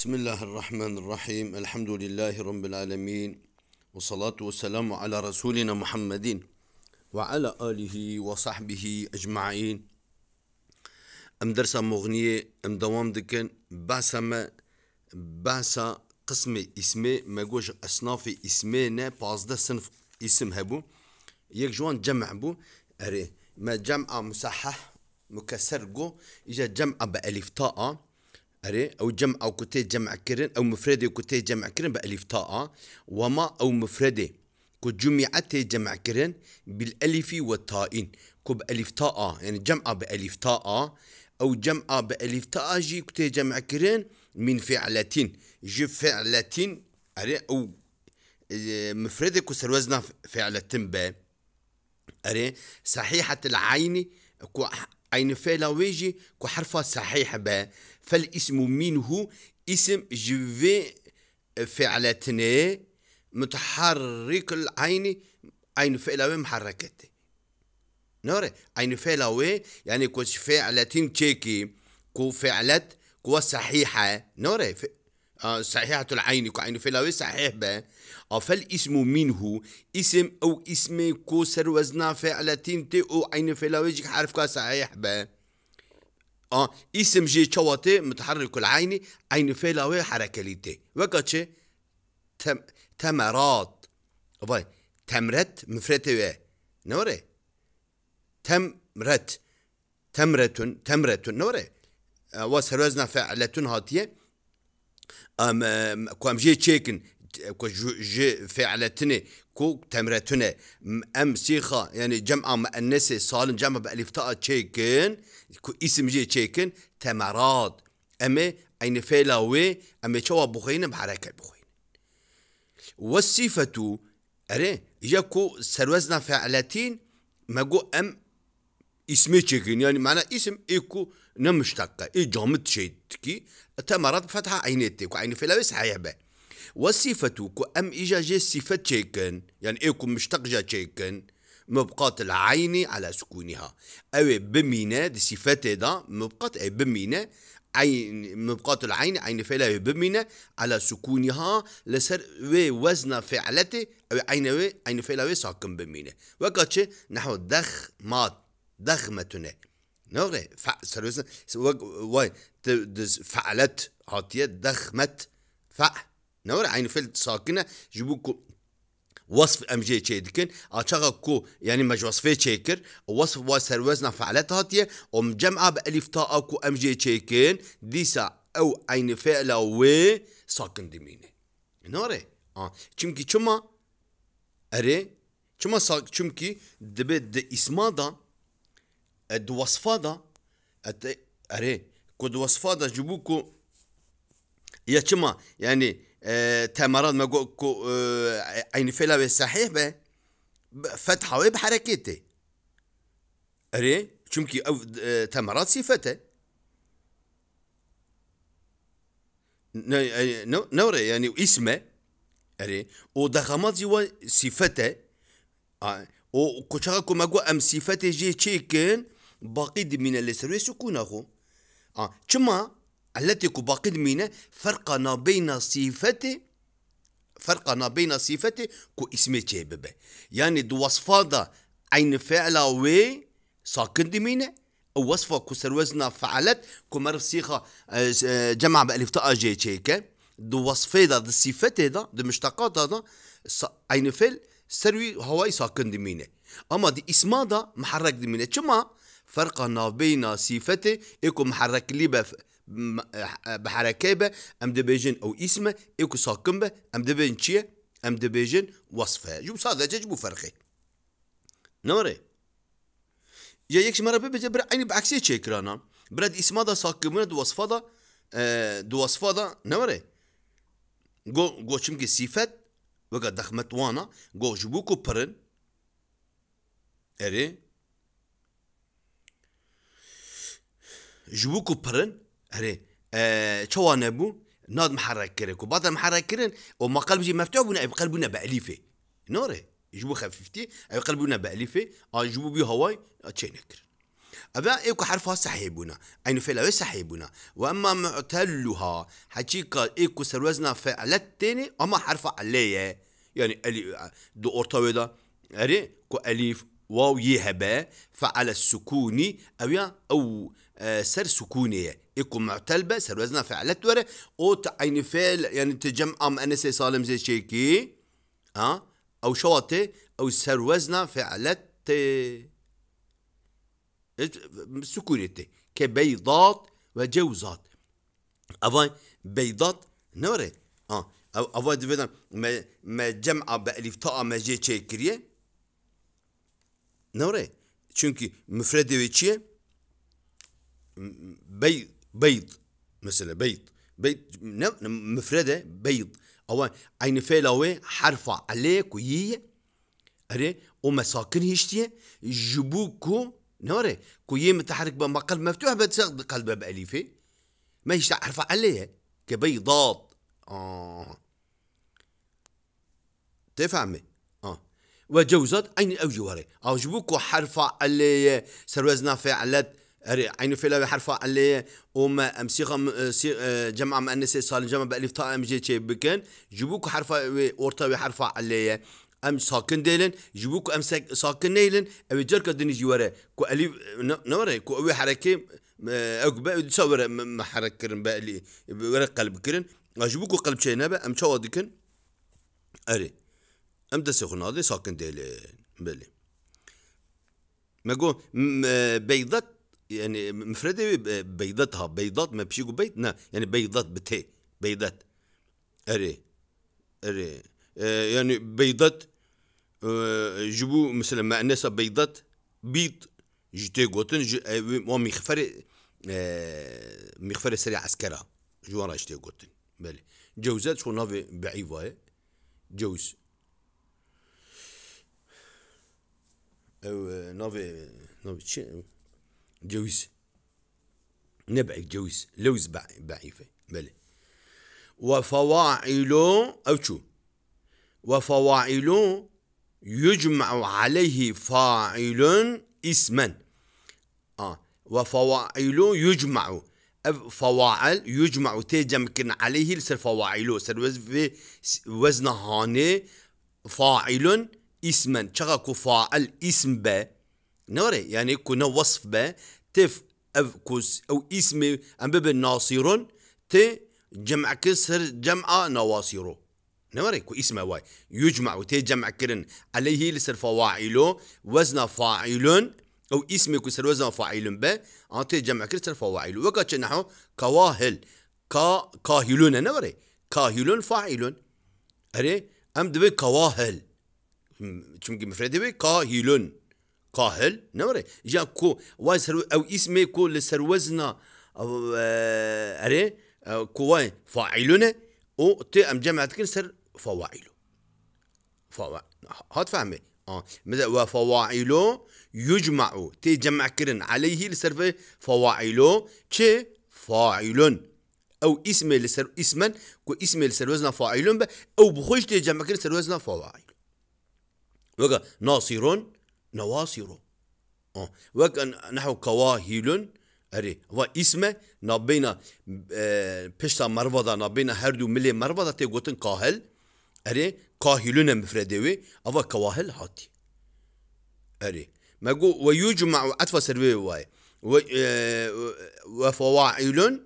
بسم الله الرحمن الرحيم الحمد لله رب العالمين والصلاة والسلام على رسولنا محمد وعلى آله وصحبه أجمعين أم درس مغنية أم دوام دكن بعسا ما بعسا قسم اسمي ما جوش أصناف نا بعض صنف اسم هبو يك جوان جمع بو أري ما جمع مصحح مكسر جو إجا جمع بألف تاء أري أو جمع أو كتي جمع كرن أو مفردة كتي جمع كرن بألف طاء آه. وما أو مفردة كجمعت جمع كرن بالألف والتاءين كب ألف طاء آه. يعني جمع بألف طاء آه. أو جمع بألف طاء جي كتي جمع كرن من فعلتين جي فعلتين أري أو مفردة كسر وزن فعلتين ب أري صحيحة العين أين فعل واجي كحرفة صحيح با فالاسم منه اسم جفي فعلتنا متحرك العين أين فعل محركته نوري أين فعل وي يعني كوش فعلة تشيكي كو فعلت كو صحيحة نوري آه، صحيحة العين كعين فلاوي صحيح به آه، أفل اسم منه اسم أو اسم كسر وزنا فعل تنتي أو عين فلاوي جيك حرف كا صحيح به آه اسم جي شواتي متحرك العين عين فلاوي حركة ليتي وكاتشي تم تمرات فاي تمرت مفرتي و نوري تمرت تمرت تمرت نوري آه، وسر وزنا فعلة هاتيه ام کوم جي تشيكن كو جي فعلتني كو تمرتني ام سيخه يعني جمع مؤنثه صالن جمع بالف تاء تشيكن كو اسم جي تشيكن تمرات ام اين فيلاوي ام تشوا بوخين بحركه بوخين والصفه اري يكو سروزنا فعلتين جو ام اسمي تشيكن يعني معنى اسم ايكو نمشتاقة اي جامد تكي تمرض فتح عينتك وعين فلاوس حيبه وصفتك أم جي صفة تشيكن يعني إيكم جا تشيكن مبقات العين على سكونها أو بمينا دي صفة دا مبقات أي بمينا عين مبقات العين عين فعلة بمينا على سكونها لسر وزن فعلته أو عين عين فعلها ساكن بمينا وكاتش نحو مات دخمتنا نوغي فا سر وزن فعلت هاتية دخمت فع نور عين فل ساكنة جبوكو وصف ام جي تشيدكن آچاقا كو يعني مج وصفه تشيكر وصف واسر وزن فعلت هاتية ام مجمع بالف تا اكو ام جي تشيكن ديسا او عين فعلة و ساكن ديميني نوري آه چمکی چما اري چما ساك چمکی دبي د اسما دا د دا اري كود وصفات جبوكو يا تشما يعني آه تمرد ما كو آه عين فيلا صحيح به فتحة بحركته اري شمكي او آه تمرد صفته يعني، نوري يعني اسمه اري ودغمات جوا صفته آه. وكشاكو ما ام صفته جي تشيكن باقي من السروي سكونه آه. كما التي باقي مينا فرقنا بين صفته فرقنا بين صفته كو اسمه ببه يعني دو وصفادا عين فعلا وي ساكن او وصفه كو سروزنا فعلت كو مرف آه، آه، جمع بالف تاء جي تشيكه دو وصفه دا دو صفته دا دو مشتقات دا عين فعل سروي هواي ساكن دمينه اما دي اسمه دا محرك دمينه كما فرقا بين صفته اكو محرك ليبا بحركابة ام دبيجن او اسم اكو ساكن ساكمبة ام دبيجن تشيه ام دبيجن وصفه جو صادة جبو فرقه نوري يا يكش مرة بيبجا برا عيني بعكسية تشيكرانا براد اسمه دا ساكمبة دو وصفه دا اه، دو وصفه دا نوري جو جو شمكي صفات وقا دخمت وانا جو جبوكو برن اري جبوكو برن هري هره آه، چوانه بو ناد محرك كرن كو محرك كرن وما جي مفتوح بنا قلبنا بأليفه نوره جبو خفيفتي او قلبنا بأليفه اجبو آه، بي هواي آه، تشينكر أبا إيكو حرفها سحيبونا أين فعل بنا وأما معتلها حقيقة إيكو سروزنا فعلت تاني أما حرفها عليه يعني ألي دو أورتاويدا أري كو أليف واو يهبا فعل السكوني او يا او آه، سر سكونية اكو معتلبة سر وزن فعلت ورا او تعين فعل يعني تجمع ام انسي سالم زي شيكي ها آه؟ او شاطي او سر وزن فعلت آه، سكونيتي كبيضات وجوزات افاي بيضات نوري اه او افاي دفنا ما ما بالف طاقه ما جي تشيكريه نوري چونكي مفرده چيه بيض بيض مثلا بيض بيض مفرده بيض او عين فيلاوي حرفة عليك ويي اري ومساكن هيشتي جبوكو نوري كوي متحرك بمقلب مفتوح بتسقط قلبه بأليفه ما هيش حرفة عليه كبيضات آه تفهمي وجوزت عين الأوجواري أو جبوكو حرفة اللي سروزنا فعلت عين فعلة حرفة اللي وما مسيغة آه، جمع انسي صالح جمع بألف طاء أم جي بكن جبوكو حرفة ورطة حرفة اللي ام ساكن ديلن جبوكو ام ساكن نيلن او جركة دني جواري كو الي نوري كو اوي حركه عقبة آه، تصور ما حرك كرن بألي ورق قلب كرن اجبوكو قلب شينا ام شوادكن اري ام دسي خناضي ساكن ديلين بلي ماكو بيضات يعني مفردة بيضتها بيضات ما بشيكو بيت نا يعني بيضات بتي بيضات اري اري يعني بيضات جبو مثلا مع الناس بيضات بيض جتي قوتن وامي خفري اه مخفري جوان عسكرها جوارا جتي قوتن بلي جوزات شو نافي بعيفة جوز نوفي نوفي czy, جوز نبع جوز لوز بعيفة بلي وفواعل أو شو وفواعل يجمع عليه فاعل اسما آه وفواعل يجمع فواعل يجمع تجمع عليه لسر فواعل سر وزن هاني فاعل اسما شغا کو فاعل اسم با نوري يعني كنا وصف با تف أفكس أو اسم أم بب ناصر ت جمع كسر جمع نواصيرو نوري كو اسم واي يجمع وتي جمع كرن عليه لسر فواعلو وزن فاعل أو اسم كسر وزن فاعل با أنتي جمع كسر فواعل وقت نحو كواهل كا كاهلون نوري كاهلون فاعل أري أم دبي كواهل چونکی مفرده وی قاهلون قاهل نمره جا کو وای سر او اسم کو لسر وزنا او اره کو وای فاعلونه او تي ام جمعت كل سر فواعله فوا هات فهمي اه مثلا يجمع تي جمع كرن عليه لسر فواعلو تشي فاعلون او اسم لسر اسما كو اسم لسر وزنا فاعلون او بخوش تي جمع كرن سر وزنا فواعل وقع ناصر نواصر اه نحو قواهل اري و اسم نبينا آه، پشتا مروادا نبينا هردو ملي ملی تي تی گوتن اري اری مفردوي او كواهل هاتي اري ما اری ويجمع اتفا یجمع واي وفواعل آه،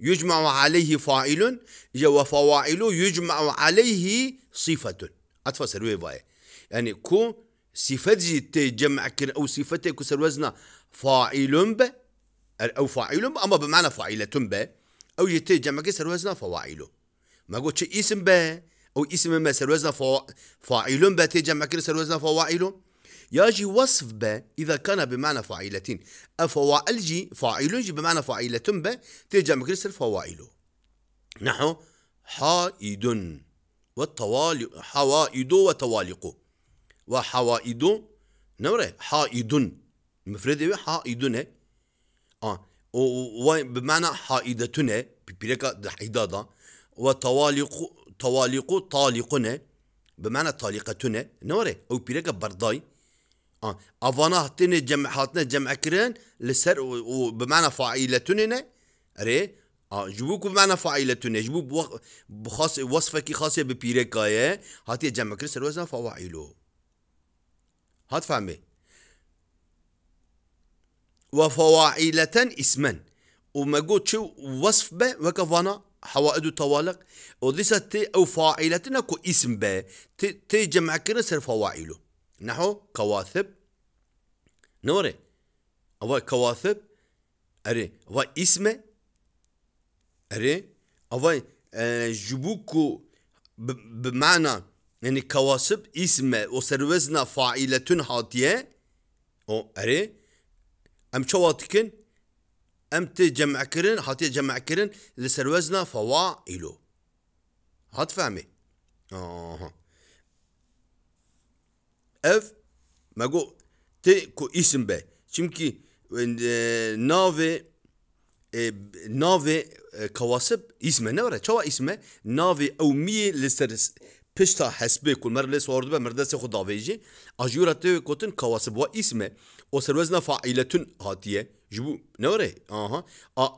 يجمع عليه فاعل وفواعل يجمع عليه صفة أتفا أتفسر واي يعني كو صفتي تي جمع كن أو صفتي كسر وزنه فاعل ب أو فاعل أما بمعنى فاعلة ب أو يتي جمع كسر وزنه فواعله ما قلت اسم ب أو اسم ما سر فاعل ب تي جمع كن سر وزنه ياجي وصف ب إذا كان بمعنى فاعلتين أفواعل جي فاعل جي بمعنى فاعلة ب تي جمع كن سر نحو حائد والطوالق حوائد وطوالق وحوائد نوري حائد مفرد حائد اه بمعنى حائدتنا ببريكا حدادة وطوالق طوالق طالقنا بمعنى طالقتنا نوري او بيريكا برداي اه افانا هتني جمع هاتنا جمع كرين لسر وبمعنى فاعلتنا ري اه جبوك بمعنى فاعلتنا جبوك بخاص وصفك خاصه ببيريكا هاتي جمع كرين سر وزن فاعلو هتفهم ايه وفواعلة اسمان وموجود شو وصف به وكفانا حوائد طوالق وديسة تي أو فاعلة نكو اسم به تي, تي جمع كنا سر فواعله نحو كواثب نوري أو كواثب أري أو اسم أري أو جبوكو بمعنى yani kavasıp isme o servezna failetün hatiye o eri em çava tikin em te cem'a hatiye cem'a kirin li servezna fawailu hat fahmi aha ev mago te ku isim be çünkü e, nave e, nave e, kavasıp isme ne var çava isme nave evmiye li servezna پشتا حسبه کن مر لیس آرد به مردس خدا ویجی اجورا تو کتن کواسب و اسمه او سروزنا فاعلتون هاتیه جبو نوره آها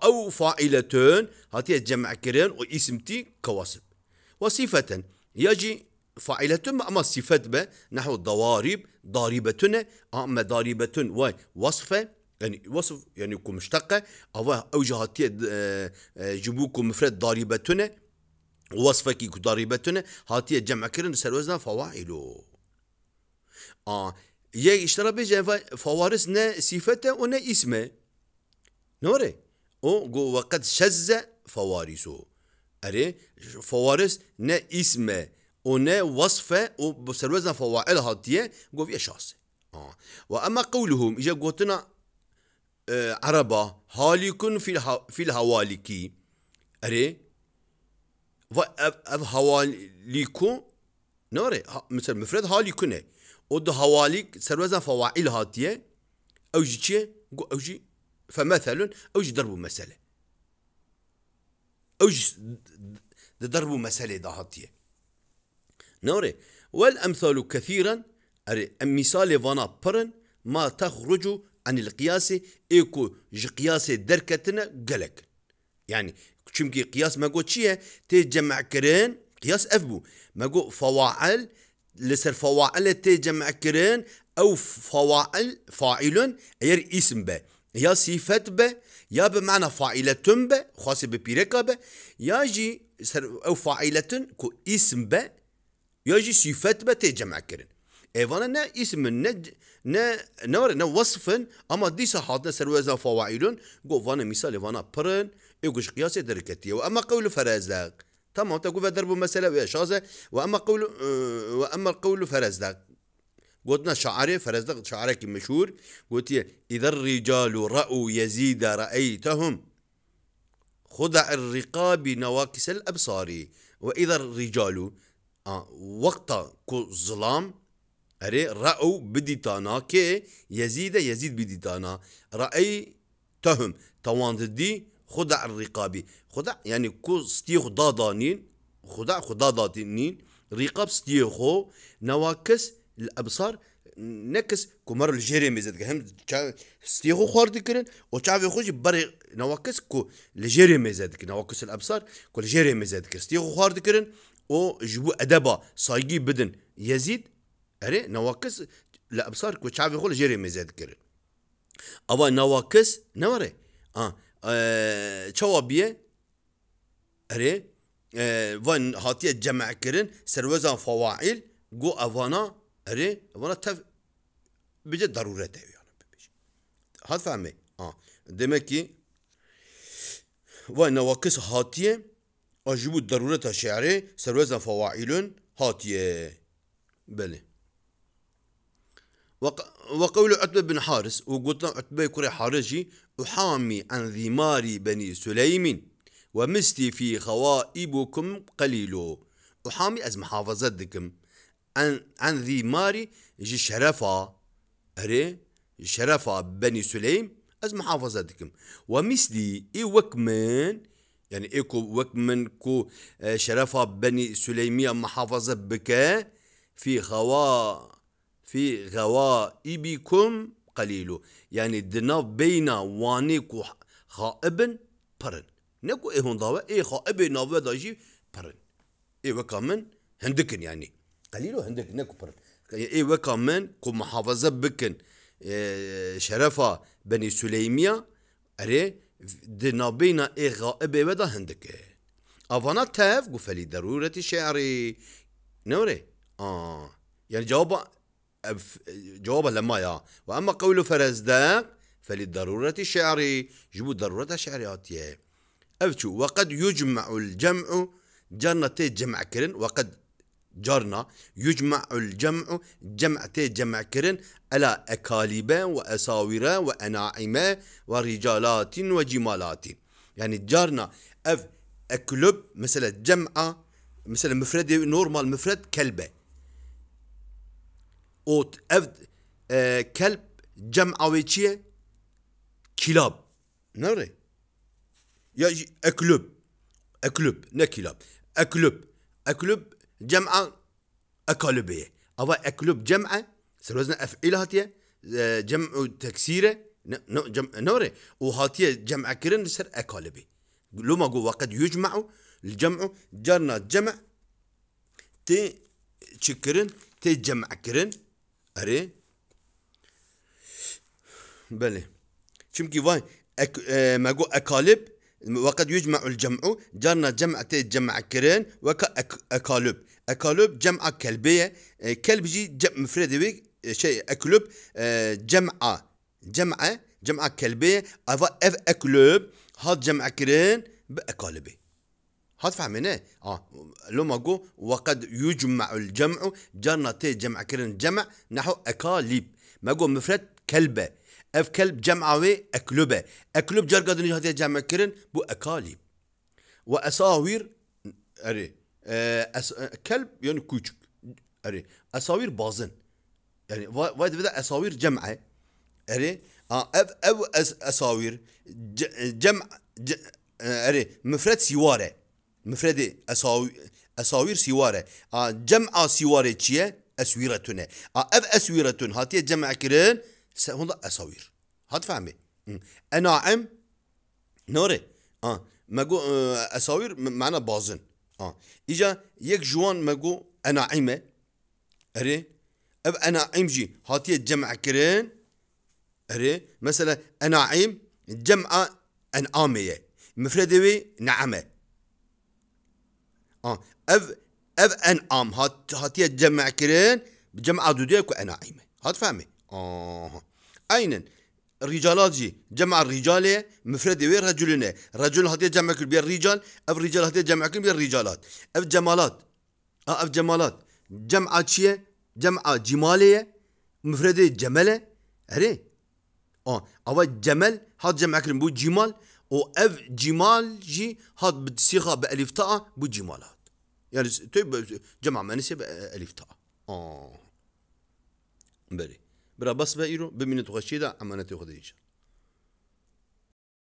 او فاعلتون هاتیه جمع کرن و اسمتی کواسب و صفتن يجي فاعلتون اما صفت به نحو ضوارب ضاربتون اما ضاربتون و وصفه يعني وصف يعني كمشتقة أو أو جهاتية جبوكم مفرد ضاربتون وصفەکی کوتاریبەتونە هاتیە جەمەکردن سەرۆزنا فەواعیلو یەک ئیشترا بێژێ فوارس نە سیفەتە و نە ئیسمە او ئۆ گۆ شز فوارسو فەواریسۆ فوارس فەوارس نە ئیسمە ونە وصفە و سەرۆزنا فەواعل هاتیە گۆڤە شاسە آه، وأما قولهم إجا قوتنا آه، عربا هاليكن في الهوالكي أري و اف هواليكو نوري ها مثل مفرد هاليكو ني او دو هواليك سروزا فوائل هاتيه او جي او جي فمثلا او جي ضربو مسألة او جي ضربو مسألة دا هاتيه نوري والامثال كثيرا اري المثال فانا برن ما تخرجوا عن القياس ايكو جي قياس دركتنا قلك يعني چونکی قیاس مگو چیه تی جمع کرن اف بو مگو فواعل لسر فواعل تی جمع كرين أو فواعل فاعل ایر اسم به یا صفت به یا يا بمعنى فاعلة به خاص به پیرکا به یا جی سر أو فاعلة کو اسم به یا جی صفت به تی جمع كرين ايوانا نه اسم نه نه نور نه وصفن اما ديسا حاضنا سر وزن فواعل گو فانا مثال فانا برن يقولش قياسي دركتي وأما قول فرزدق تمام تقول فدرب مسألة ويا شازة وأما قول آه، وأما القول فرزدق قلنا شعري فرزدق شعرك مشهور قلت إذا الرجال رأوا يزيد رأيتهم خدع الرقاب نواكس الأبصار وإذا الرجال آه وقت ظلام أري رأوا بديتانا كي يزيد يزيد بديتانا رأيتهم تواند دي خدع الرقاب خدع يعني كو ستيخ ضادانين خدع ضادانين رقاب ستيخو نواكس الابصار نكس كمر الجريمي زاد هم ستيخو خورد كرن وشافي خوش بري نواكس كو الجريمي زد نواكس الابصار كو الجريمي زد ستيخو خور كرن و جبو ادبا صايقي بدن يزيد اري نواكس الابصار كو شافي خول الجريمي زاد كرن أبا نواكس نوري اه e, çawabiyê erê van hatiye cem'kirin serwezan fawail gu avana, re, evana tev bize daruret ev yani bebeş. Hat fehmi? Ha. Demek ki vay nevakis hatiye ajibu darureta şiari servezan fawailun hatiye. Beli. وقول عتبة بن حارس وقلت عتبة كري حارجي أحامي عن ذمار بني سليم ومستي في خوائبكم قليل أحامي أز محافظتكم عن عن ذمار جي شرفا أري شرفا بني سليم أز محافظتكم ومثلي إي وكمن يعني إيكو وكمن كو آه، شرفا بني سليمية محافظة بك في خوائب في غوائبكم قليل يعني دناف بين وانيك خائب برن نكو ايه ضوا ايه خائب ناوة داجي برن ايه وكمان هندكن يعني قليل هندك نكو برن ايه وكمان كو محافظة بكن اه، شرفا شرفة بني سليمية اري دنا بين ايه غائب ودا هندك افانا تاف قفلي ضرورة شعري نوري اه يعني جواب جوابا لما يا وأما قول فرزدق فللضرورة الشعري جبو ضرورة شعريات يا أفتشو وقد يجمع الجمع جرنا تي جمع كرن وقد جرنا يجمع الجمع جمع تي جمع كرن على أكاليب وأساور وأناعم ورجالات وجمالات يعني جرنا أف أكلب مثلا جمع مثلا مفرد نورمال مفرد كلبه O ev e, kelp cem avê Kilab. Ne re? Ya eklüb. Eklüb ne kilab. Eklüb. Eklüb cem'a ekalübe ye. Ama eklüb cem'a serozna ef'il hatiye e, cem'u teksire نوري وهاتيه جمع كرن sır أكالبي Luma قو وقد يجمع الجمع جرنا جمع te تشكرن te جمع كرن اري بله چونکی واي اك... اه... ما جو اكالب وقد يجمع الجمع جرنا تي جمع كرين وكا أك... اكالب اكالب جمع كلبيه كلب جي جمع مفرد شيء اكلب جمع جمع جمع كلبيه اف اكلب هاد جمع كرين باكالبي هذا منه اه لوماغو وقد يجمع الجمع جرنا تي جمع كرن جمع نحو اكاليب ما ماغو مفرد كلبه اف كلب جمعوي اكلبه اكلب جر دنيا هذا جمع كرن بو اكاليب واساوير اري آه، أس... كلب يعني كوتشك اري اساوير بازن يعني وايد بدا اساوير جمعه اري اه اف او اساوير جمع ج... آه، اري مفرد سواره مفرد أساوير سواره جمع سواره چيه أسويرتونه أف أسويرتون هاتيه جمع كرين هون أساوير هات فهمي أناعم نوري آه مگو أساوير معنى بازن آه إجا يك جوان مگو أناعمه أري أب أناعم جي هاتيه جمع كرين أري مثلا أناعم جمع أنعامية مفرد نعمه اه اف اف ام هات هات تجمع كرين بجمع دوديك واناعيمه هات فهمي اه اينن رجالاتي جمع الرجال مفرد وين رجلنا رجل هات جمع كل بين الرجال اف رجال هات جمع كل بين الرجالات اف جمالات اه اف جمالات جمع شيء جمع جماليه مفرد جمله هري اه اوا جمل هات جمع كل بو جمال و اف جمال جي هات بتسيخه بالف تاء بو جمالات يعني طيب جمع ما نسيب آه، ألف تاء آه بلي برا بس بيرو بمن تغشيدا عمانة خديجة